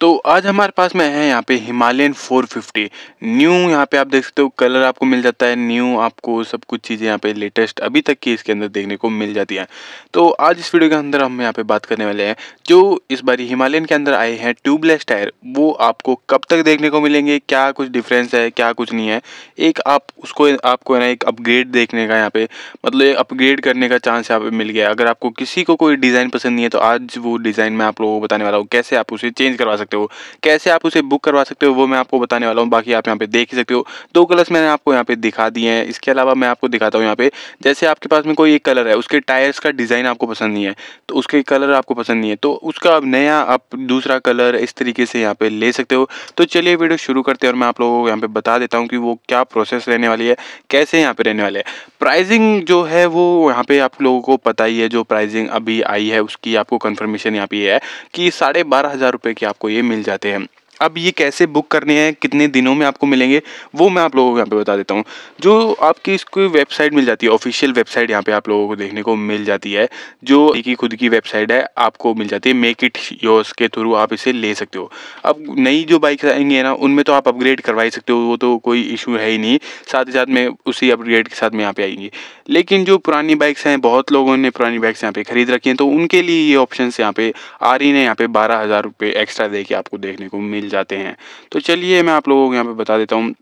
तो आज हमारे पास में है यहाँ पे हिमालयन 450 न्यू यहाँ पे आप देख सकते हो कलर आपको मिल जाता है न्यू आपको सब कुछ चीज़ें यहाँ पे लेटेस्ट अभी तक की इसके अंदर देखने को मिल जाती हैं तो आज इस वीडियो के अंदर हम यहाँ पे बात करने वाले हैं जो इस बारी हिमालयन के अंदर आए हैं ट्यूबलेस टायर वो आपको कब तक देखने को मिलेंगे क्या कुछ डिफरेंस है क्या कुछ नहीं है एक आप उसको आपको ना एक अपग्रेड देखने का यहाँ पे मतलब अपग्रेड करने का चांस यहाँ पे मिल गया अगर आपको किसी को कोई डिज़ाइन पसंद नहीं है तो आज वो डिज़ाइन मैं आप लोगों को बताने वाला हूँ कैसे आप उसे चेंज करवा सकते सकते हो कैसे आप उसे बुक करवा सकते हो वो मैं आपको बताने वाला हूँ बाकी आप यहाँ पे देख ही सकते हो दो कलर्स मैंने आपको यहाँ पे दिखा दिए हैं इसके अलावा मैं आपको दिखाता हूँ यहाँ पे जैसे आपके पास में कोई एक कलर है उसके टायर्स का डिज़ाइन आपको पसंद नहीं है तो उसके कलर आपको पसंद नहीं है तो उसका आप नया आप दूसरा कलर इस तरीके से यहाँ पे ले सकते हो तो चलिए वीडियो शुरू करते हैं और मैं आप लोगों को यहाँ पे बता देता हूँ कि वो क्या प्रोसेस रहने वाली है कैसे यहाँ पे रहने वाले है प्राइजिंग जो है वो यहाँ पे आप लोगों को पता ही है जो प्राइजिंग अभी आई है उसकी आपको कन्फर्मेशन यहाँ पे है कि साढ़े बारह हज़ार रुपये की आपको ये लिए मिल जाते हैं अब ये कैसे बुक करने हैं कितने दिनों में आपको मिलेंगे वो मैं आप लोगों को यहाँ पे बता देता हूँ जो आपकी इसको वेबसाइट मिल जाती है ऑफिशियल वेबसाइट यहाँ पे आप लोगों को देखने को मिल जाती है जो एक ही खुद की वेबसाइट है आपको मिल जाती है मेक इट योर्स के थ्रू आप इसे ले सकते हो अब नई जो बाइक्स आएंगी ना उनमें तो आप अपग्रेड करवा ही सकते हो वो तो कोई इशू है ही नहीं साथ ही साथ में उसी अपग्रेड के साथ में यहाँ पर आएंगी लेकिन जो पुरानी बाइक्स हैं बहुत लोगों ने पुरानी बाइक्स यहाँ पर खरीद रखी हैं तो उनके लिए ये ऑप्शन यहाँ पर आ रही है यहाँ पे बारह हज़ार रुपये एक्स्ट्रा दे के आपको देखने को मिल मिल जाते हैं तो चलिए मैं आप लोगों को यहाँ पर बता देता हूँ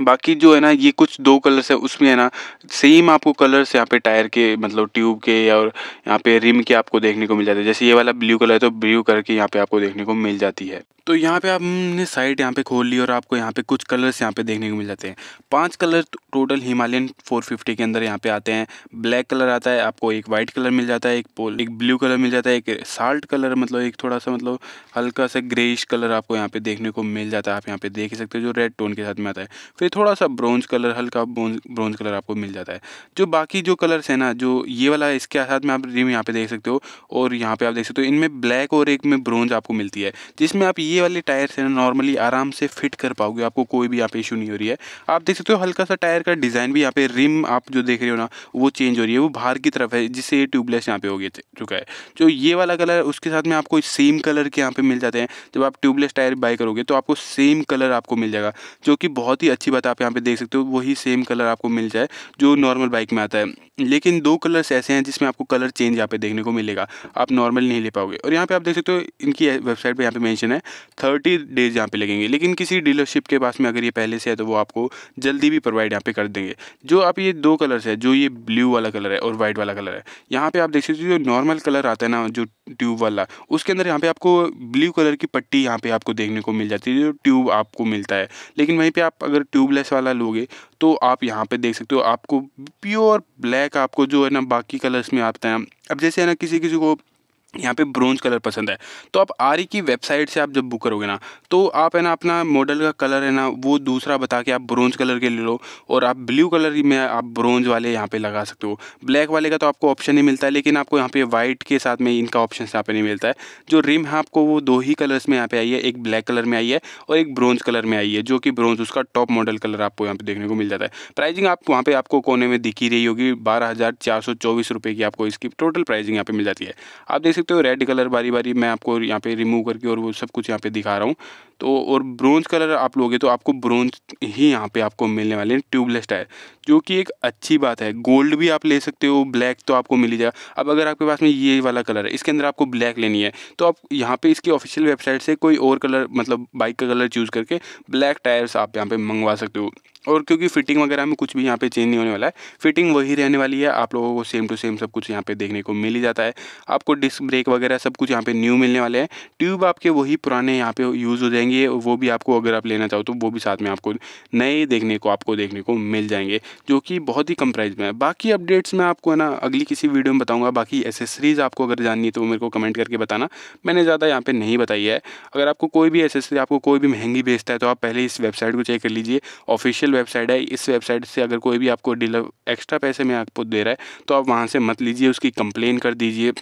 बाकी जो है ना ये कुछ दो कलर्स है उसमें है ना सेम आपको कलर्स यहाँ पे टायर के मतलब ट्यूब के और यहाँ पे रिम के आपको देखने को मिल जाते हैं जैसे ये वाला ब्लू कलर है तो ब्लू कलर के यहाँ पे आपको देखने को मिल जाती है तो यहाँ पे आपने साइड यहाँ पे खोल ली और आपको यहाँ पे कुछ कलर्स यहाँ पे देखने को मिल जाते हैं पांच कलर टोटल हिमालयन 450 के अंदर यहाँ पे आते हैं ब्लैक कलर आता है आपको एक वाइट कलर मिल जाता है एक पोल एक ब्लू कलर मिल जाता है एक साल्ट कलर मतलब एक थोड़ा सा मतलब हल्का सा ग्रेइश कलर आपको यहाँ पे देखने को मिल जाता है आप यहाँ पे देख सकते हो जो रेड टोन के साथ में आता है फिर तो थोड़ा सा ब्रॉन्ज कलर हल्का ब्रॉन्ज कलर आपको मिल जाता है जो बाकी जो कलर्स है ना जो ये वाला इसके साथ में आप रिम यहाँ पे देख सकते हो और यहाँ पे आप देख सकते हो इनमें ब्लैक और एक में ब्रॉन्ज आपको मिलती है जिसमें आप ये वाले टायर्स हैं ना नॉर्मली आराम से फिट कर पाओगे आपको कोई भी यहाँ पे इशू नहीं हो रही है आप देख सकते हो हल्का सा टायर का डिज़ाइन भी यहाँ पे रिम आप जो देख रहे हो ना वो चेंज हो रही है वो बाहर की तरफ है जिससे ये ट्यूबलेस यहाँ पे हो गया चुका है जो ये वाला कलर उसके साथ में आपको सेम कलर के यहाँ पे मिल जाते हैं जब आप ट्यूबलेस टायर बाय करोगे तो आपको सेम कलर आपको मिल जाएगा जो कि बहुत ही अच्छी की बात आप यहाँ पे देख सकते हो वही सेम कलर आपको मिल जाए जो नॉर्मल बाइक में आता है लेकिन दो कलर्स ऐसे हैं जिसमें आपको कलर चेंज यहाँ पे देखने को मिलेगा आप नॉर्मल नहीं ले पाओगे और यहाँ पे आप देख सकते हो इनकी वेबसाइट पे यहाँ पे मेंशन है थर्टी डेज यहाँ पे लगेंगे लेकिन किसी डीलरशिप के पास में अगर ये पहले से है तो वो आपको जल्दी भी प्रोवाइड यहाँ पर कर देंगे जो आप ये दो कलर्स है जो ये ब्लू वाला कलर है और वाइट वाला कलर है यहाँ पर आप देख सकते हो जो नॉर्मल कलर आता है ना जो ट्यूब वाला उसके अंदर यहाँ पे आपको ब्लू कलर की पट्टी यहाँ पे आपको देखने को मिल जाती है जो ट्यूब आपको मिलता है लेकिन वहीं पे आप अगर ट्यूबलेस वाला लोगे तो आप यहाँ पे देख सकते हो आपको प्योर ब्लैक आपको जो है ना बाकी कलर्स में आता है अब जैसे है ना किसी किसी को यहाँ पे ब्रोंज कलर पसंद है तो आप आरी की वेबसाइट से आप जब बुक करोगे ना तो आप है ना अपना मॉडल का कलर है ना वो दूसरा बता के आप ब्रोंज कलर के ले लो और आप ब्लू कलर में आप ब्रोंज वाले यहाँ पे लगा सकते हो ब्लैक वाले का तो आपको ऑप्शन नहीं मिलता है लेकिन आपको यहाँ पे वाइट के साथ में इनका ऑप्शन यहाँ पर नहीं मिलता है जो रिम है आपको वो दो ही कलर्स में यहाँ पर आई है एक ब्लैक कलर में आई है और एक ब्रोंज कलर में आई है जो कि ब्रोंज उसका टॉप मॉडल कलर आपको यहाँ पे देखने को मिल जाता है प्राइजिंग आप वहाँ पर आपको कोने में दिखी रही होगी बारह की आपको इसकी टोटल प्राइजिंग यहाँ पे मिल जाती है आप देख सकते हो रेड कलर बारी बारी मैं आपको यहाँ पे रिमूव करके और वो सब कुछ यहाँ पे दिखा रहा हूँ तो और ब्रोंज कलर आप लोगे तो आपको ब्रोंज ही यहाँ पे आपको मिलने वाले हैं ट्यूबलेस टायर जो कि एक अच्छी बात है गोल्ड भी आप ले सकते हो ब्लैक तो आपको मिल ही जाएगा अब अगर आपके पास में ये वाला कलर है इसके अंदर आपको ब्लैक लेनी है तो आप यहाँ पे इसकी ऑफिशियल वेबसाइट से कोई और कलर मतलब बाइक का कलर चूज़ करके ब्लैक टायर्स आप यहाँ पर मंगवा सकते हो और क्योंकि फिटिंग वगैरह में कुछ भी यहाँ पे चेंज नहीं होने वाला है फिटिंग वही रहने वाली है आप लोगों को सेम टू सेम सब कुछ यहाँ पे देखने को मिल ही जाता है आपको डिस्क ब्रेक वगैरह सब कुछ यहाँ पे न्यू मिलने वाले हैं ट्यूब आपके वही पुराने यहाँ पे यूज़ हो जाएंगे जाएंगे वो भी आपको अगर आप लेना चाहो तो वो भी साथ में आपको नए देखने को आपको देखने को मिल जाएंगे जो कि बहुत ही कम प्राइस में है बाकी अपडेट्स मैं आपको है ना अगली किसी वीडियो में बताऊँगा बाकी एसेसरीज़ आपको अगर जाननी है तो मेरे को कमेंट करके बताना मैंने ज़्यादा यहाँ पर नहीं बताई है अगर आपको कोई भी एसेसरी आपको कोई भी महंगी बेचता है तो आप पहले इस वेबसाइट को चेक कर लीजिए ऑफिशियल वेबसाइट है इस वेबसाइट से अगर कोई भी आपको डीलर एक्स्ट्रा पैसे में आपको दे रहा है तो आप वहाँ से मत लीजिए उसकी कंप्लेन कर दीजिए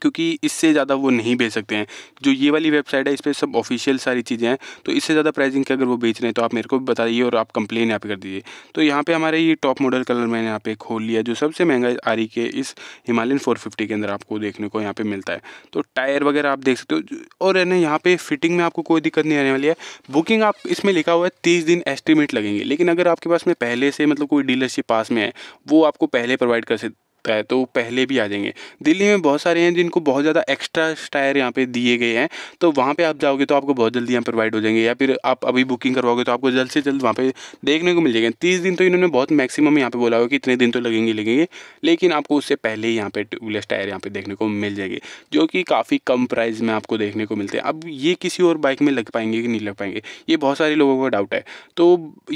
क्योंकि इससे ज़्यादा वो नहीं बेच सकते हैं जो ये वाली वेबसाइट है इस पर सब ऑफिशियल सारी चीज़ें हैं तो इससे ज़्यादा प्राइसिंग के अगर वो बेच रहे हैं तो आप मेरे को भी बताइए और आप कंप्लेन यहाँ पे कर दीजिए तो यहाँ पे हमारे ये टॉप मॉडल कलर मैंने यहाँ पे खोल लिया जो सबसे महंगा आरी के इस हिमालयन फोर के अंदर आपको देखने को यहाँ पर मिलता है तो टायर वगैरह आप देख सकते हो और है ना यहाँ फिटिंग में आपको कोई दिक्कत नहीं आने वाली है बुकिंग आप इसमें लिखा हुआ है तीस दिन एस्टिमेट लगेंगे लेकिन अगर आपके पास में पहले से मतलब कोई डीलरशिप पास में है वो आपको पहले प्रोवाइड कर सकता है तो पहले भी आ जाएंगे दिल्ली में बहुत सारे हैं जिनको बहुत ज़्यादा एक्स्ट्रा टायर यहाँ पे दिए गए हैं तो वहाँ पे आप जाओगे तो आपको बहुत जल्दी यहाँ प्रोवाइड हो जाएंगे या फिर आप अभी बुकिंग करवाओगे तो आपको जल्द से जल्द वहाँ पे देखने को मिल जाएंगे तीस दिन तो इन्होंने बहुत मैक्सिमम यहाँ पे बोला होगा कि इतने दिन तो लगेंगे लगेंगे लेकिन आपको उससे पहले ही यहाँ पे ट्यूबलेस टायर यहाँ पे देखने को मिल जाएंगे जो कि काफ़ी कम प्राइस में आपको देखने को मिलते हैं अब ये किसी और बाइक में लग पाएंगे कि नहीं लग पाएंगे ये बहुत सारे लोगों का डाउट है तो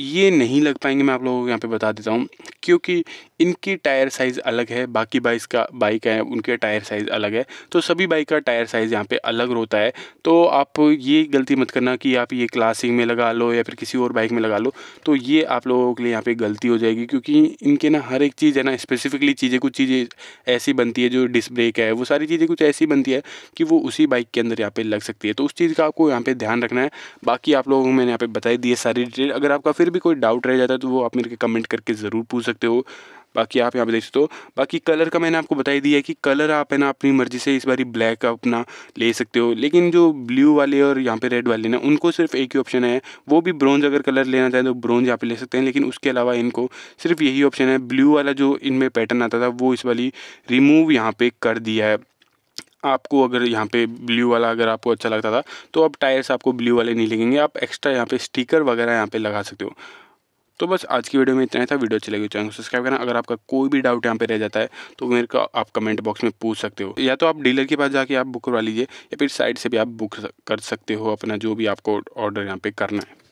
ये नहीं लग पाएंगे मैं आप लोगों को यहाँ पर बता देता हूँ क्योंकि इनकी टायर साइज़ अलग है है बाकी बाइक का बाइक है उनके टायर साइज़ अलग है तो सभी बाइक का टायर साइज़ यहाँ पे अलग होता है तो आप ये गलती मत करना कि आप ये क्लासिक में लगा लो या फिर किसी और बाइक में लगा लो तो ये आप लोगों के लिए यहाँ पे गलती हो जाएगी क्योंकि इनके ना हर एक चीज़ है ना स्पेसिफिकली चीज़ें कुछ चीज़ें ऐसी बनती है जो डिस्क ब्रेक है वो सारी चीज़ें कुछ ऐसी बनती है कि वो उसी बाइक के अंदर यहाँ पर लग सकती है तो उस चीज़ का आपको यहाँ पे ध्यान रखना है बाकी आप लोगों को मैंने यहाँ पे बताई दी है सारी डिटेल अगर आपका फिर भी कोई डाउट रह जाता है तो वो आप मेरे कमेंट करके ज़रूर पूछ सकते हो बाकी आप यहाँ पे देख सकते हो बाकी कलर का मैंने आपको बताई दिया है कि कलर आप है ना अपनी मर्ज़ी से इस बारी ब्लैक अपना ले सकते हो लेकिन जो ब्लू वाले और यहाँ पे रेड वाले ना उनको सिर्फ एक ही ऑप्शन है वो भी ब्रॉन्ज अगर कलर लेना चाहें तो ब्रॉन्ज यहाँ पे ले सकते हैं लेकिन उसके अलावा इनको सिर्फ यही ऑप्शन है ब्लू वाला जो इनमें पैटर्न आता था वो इस वाली रिमूव यहाँ पे कर दिया है आपको अगर यहाँ पे ब्लू वाला अगर आपको अच्छा लगता था तो अब टायर्स आपको ब्लू वाले नहीं लगेंगे आप एक्स्ट्रा यहाँ पे स्टिकर वगैरह यहाँ पे लगा सकते हो तो बस आज की वीडियो में इतना ही था वीडियो अच्छी लगी तो चैनल को सब्सक्राइब करना अगर आपका कोई भी डाउट यहाँ पे रह जाता है तो मेरे को आप कमेंट बॉक्स में पूछ सकते हो या तो आप डीलर के पास जाके आप बुक करवा लीजिए या फिर साइड से भी आप बुक कर सकते हो अपना जो भी आपको ऑर्डर यहाँ पे करना है